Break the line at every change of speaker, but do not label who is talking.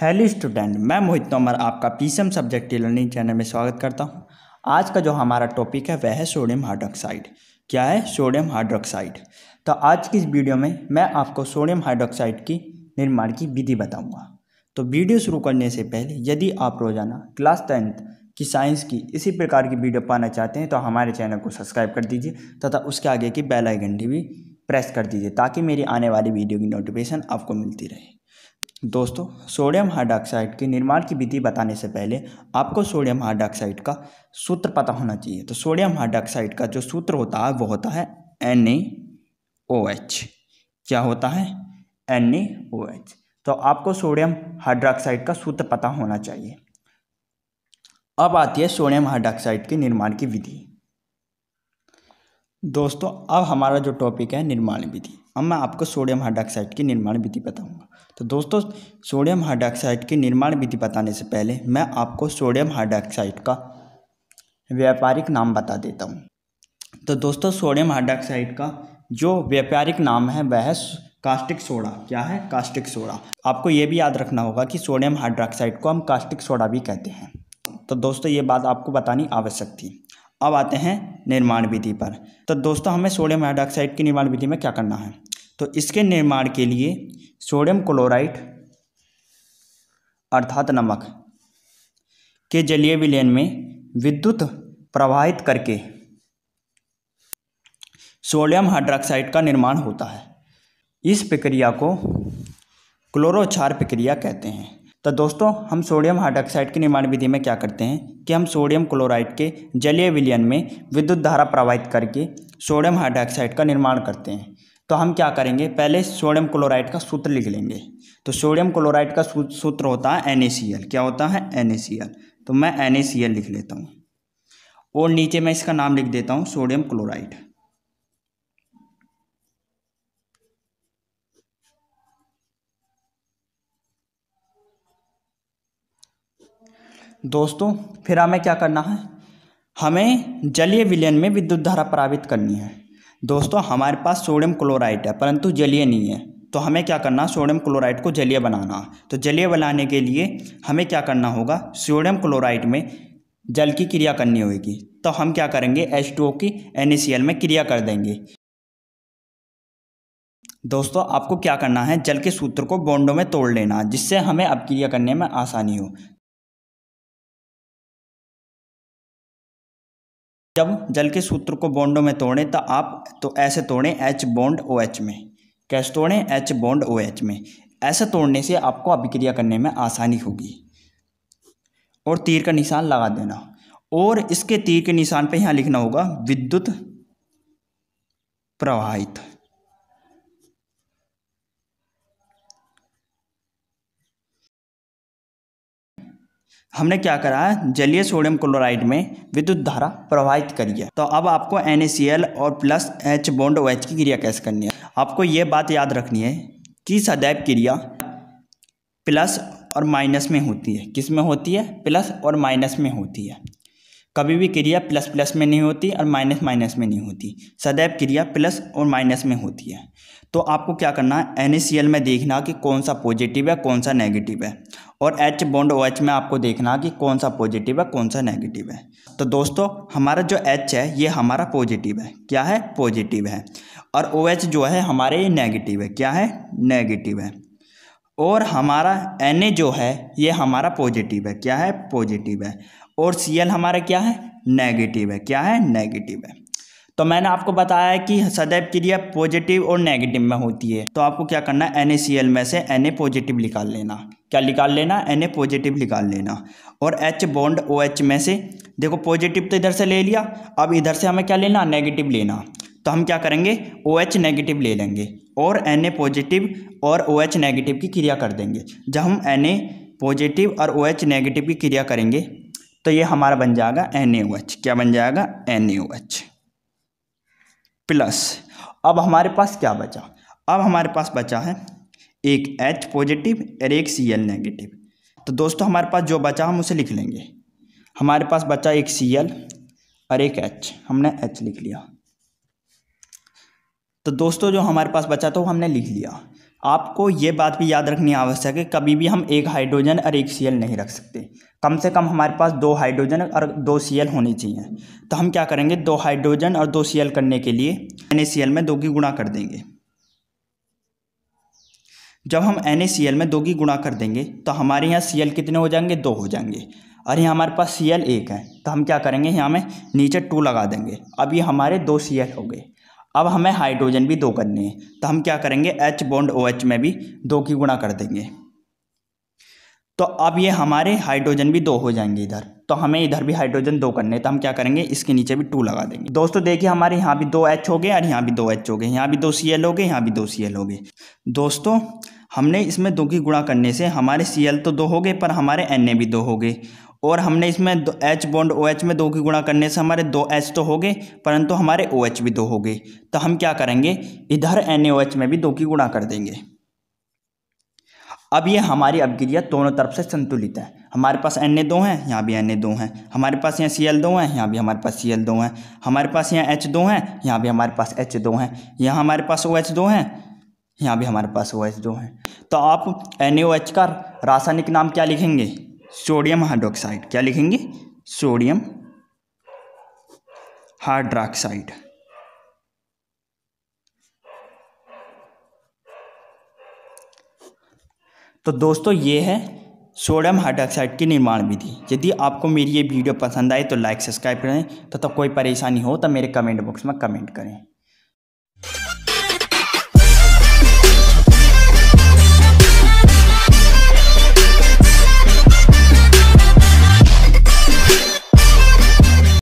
hello student मैं मोहित तोमर आपका PCM subject learning channel में स्वागत करता हूं आज का जो हमारा टॉपिक है वह है सोडियम हाइड्रोक्साइड क्या है सोडियम हाइड्रोक्साइड तो आज की इस वीडियो में मैं आपको सोडियम हाइड्रोक्साइड की निर्माण की विधि बताऊंगा तो वीडियो शुरू करने से पहले यदि आप रोज़ाना क्लास टेंथ की साइंस की इसी प्रकार की वीडियो पाना चाहते हैं तो हमारे चैनल को सब्सक्राइब कर दीजिए तथा उसके आगे की बेल भी प्रेस कर दीजिए ताकि मेरी आने वाली वीडियो की नोटिफिकेशन आपको मिलती रहे दोस्तों सोडियम हाइड्रॉक्साइड के निर्माण की विधि बताने से पहले आपको सोडियम हाइड्रॉक्साइड का सूत्र पता होना चाहिए तो सोडियम हाइड्रॉक्साइड का जो सूत्र होता है वो होता है एन क्या होता है एन तो आपको सोडियम हाइड्रोक्साइड का सूत्र पता होना चाहिए अब आती है सोडियम हाइड्रॉक्साइड के निर्माण की विधि दोस्तों अब हमारा जो टॉपिक है निर्माण विधि अब मैं आपको सोडियम हाइड्रॉक्साइड की निर्माण विधि बताऊंगा तो दोस्तों सोडियम हाइड्रॉक्साइड की निर्माण विधि बताने से पहले मैं आपको सोडियम हाइड्रॉक्साइड का व्यापारिक नाम बता देता हूँ तो दोस्तों सोडियम हाइड्रॉक्साइड का जो व्यापारिक नाम है वह है कास्टिक सोडा क्या है कास्टिक सोडा आपको ये भी याद रखना होगा कि सोडियम हाइड्रोक्साइड को हम कास्टिक सोडा भी कहते हैं तो दोस्तों ये बात आपको बतानी आवश्यक थी अब आते हैं निर्माण विधि पर तो दोस्तों हमें सोडियम हाइड्रोक्साइड की निर्माण विधि में क्या करना है तो इसके निर्माण के लिए सोडियम क्लोराइड अर्थात नमक के जलीय विलयन में विद्युत प्रवाहित करके सोडियम हाइड्रोक्साइड का निर्माण होता है इस प्रक्रिया को क्लोरोक्षार प्रक्रिया कहते हैं तो दोस्तों हम सोडियम हाइड्रोक्साइड की निर्माण विधि में क्या करते हैं कि हम सोडियम क्लोराइड के जलीय विलयन में विद्युत धारा प्रवाहित करके सोडियम हाइड्रोक्साइड का निर्माण करते हैं तो हम क्या करेंगे पहले सोडियम क्लोराइड का सूत्र लिख लेंगे तो सोडियम क्लोराइड का सूत्र होता है एन क्या होता है एन तो मैं एन लिख लेता हूँ और नीचे मैं इसका नाम लिख देता हूँ सोडियम क्लोराइड दोस्तों फिर हमें क्या करना है हमें जलीय विलयन में विद्युत धारा प्रावित करनी है दोस्तों हमारे पास सोडियम क्लोराइड है परंतु जलीय नहीं है तो हमें क्या करना है सोडियम क्लोराइड को जलीय बनाना तो जलीय बनाने के लिए हमें क्या करना होगा सोडियम क्लोराइड में जल की क्रिया करनी होगी तो हम क्या करेंगे H2O की NaCl में क्रिया कर देंगे दोस्तों आपको क्या करना है जल के सूत्र को बॉन्डों में तोड़ लेना जिससे हमें अब क्रिया करने में आसानी हो जब जल के सूत्र को बॉन्डों में तोड़े तो आप तो ऐसे तोड़े एच बॉन्ड ओ एच में कैसे तोड़े एच बॉन्ड ओ एच में ऐसे तोड़ने से आपको अभिक्रिया करने में आसानी होगी और तीर का निशान लगा देना और इसके तीर के निशान पे यहाँ लिखना होगा विद्युत प्रवाहित हमने क्या करा है जलीय सोडियम क्लोराइड में विद्युत धारा प्रवाहित करी है तो अब आपको एन और प्लस एच बॉन्ड ओ की क्रिया कैसे करनी है आपको ये बात याद रखनी है कि सदैव क्रिया प्लस और माइनस में होती है किस में होती है प्लस और माइनस में होती है कभी भी क्रिया प्लस प्लस में नहीं होती और माइनस माइनस में नहीं होती सदैव क्रिया प्लस और माइनस में होती है तो आपको क्या करना है एन में देखना कि कौन सा पॉजिटिव है कौन सा नेगेटिव है और एच बॉन्ड ओ एच में आपको देखना कि कौन सा पॉजिटिव है कौन सा नेगेटिव है तो दोस्तों हमारा जो एच है ये हमारा पॉजिटिव है क्या है पॉजिटिव है और ओ एच जो है हमारे ये नेगेटिव है क्या है नेगेटिव है और हमारा एन ए जो है ये हमारा पॉजिटिव है क्या है पॉजिटिव है और सी एल हमारा क्या है नेगेटिव है क्या है नेगेटिव है तो मैंने आपको बताया है कि सदैव क्रिया पॉजिटिव और नेगेटिव में होती है तो आपको क्या करना है एन में से एन पॉजिटिव निकाल लेना क्या निकाल लेना एन ए पॉजिटिव निकाल लेना और एच बॉन्ड ओ एच में से देखो पॉजिटिव तो इधर से ले लिया अब इधर से हमें क्या लेना नेगेटिव लेना तो हम क्या करेंगे ओ एच नेगेटिव ले लेंगे और एन ए पॉजिटिव और ओ एच नेगेटिव की क्रिया कर देंगे जब हम एन ए पॉजिटिव और ओ एच नेगेटिव की क्रिया करेंगे तो ये हमारा बन जाएगा एन ए ओ एच क्या बन जाएगा N A O H plus अब हमारे पास क्या बचा अब हमारे पास बचा है एक एच पॉजिटिव और एक सी एल नेगेटिव तो दोस्तों हमारे पास जो बचा हम उसे लिख लेंगे हमारे पास बचा एक सी एल और एक एच हमने एच लिख लिया तो दोस्तों जो हमारे पास बचा था वो तो हमने लिख लिया आपको ये बात भी याद रखनी आवश्यक है कभी भी हम एक हाइड्रोजन और एक एल नहीं रख सकते कम से कम हमारे पास दो हाइड्रोजन और दो एल होने चाहिए तो हम क्या करेंगे दो हाइड्रोजन और दो एल करने के लिए एन में दो की गुणा कर देंगे जब हम एन में दो की गुणा कर देंगे तो हमारे यहाँ सी कितने हो जाएंगे दो हो जाएंगे और यहाँ हमारे पास सी एक है तो हम क्या करेंगे यहाँ में नीचे टू लगा देंगे अब ये हमारे दो सी हो गए अब हमें हाइड्रोजन भी दो करने हैं तो हम क्या करेंगे एच बॉन्ड ओ एच में भी दो की गुणा कर देंगे तो अब ये हमारे हाइड्रोजन भी दो हो जाएंगे इधर तो हमें इधर भी हाइड्रोजन दो करने तो हम क्या करेंगे इसके नीचे भी टू लगा देंगे दोस्तों देखिए हमारे यहाँ भी दो एच हो गए और यहाँ भी दो एच हो गए यहाँ भी दो सी एल हो गए यहाँ भी दो सी एल हो गए दोस्तों हमने इसमें दो की गुणा करने से हमारे सी एल तो दो हो गए पर हमारे एन ए भी दो हो गए और हमने इसमें दो एच बॉन्ड ओ एच में दो की गुणा करने से हमारे दो एच तो हो गए परंतु हमारे ओ OH एच भी दो हो गए तो हम क्या करेंगे इधर एन ए ओ एच में भी दो की गुणा कर देंगे अब ये हमारी अभिक्रिया दोनों तरफ से संतुलित है हमारे पास एन ए दो हैं यहाँ भी एन ए दो हैं हमारे पास यहाँ सी एल दो हैं यहाँ भी हमारे पास सी एल दो हैं हमारे पास यहाँ एच दो हैं यहाँ भी हमारे पास एच दो हैं यहाँ हमारे पास ओ एच दो हैं यहाँ भी हमारे पास ओ एच दो हैं तो आप एन ओ एच का रासायनिक नाम क्या लिखेंगे सोडियम हाइड्रोक्साइड क्या लिखेंगे सोडियम हाइड्रोक्साइड तो दोस्तों ये है सोडियम हाइड्रोक्साइड की निर्माण विधि यदि आपको मेरी ये वीडियो पसंद आए तो लाइक सब्सक्राइब करें तो तब तो कोई परेशानी हो तो मेरे कमेंट बॉक्स में कमेंट करें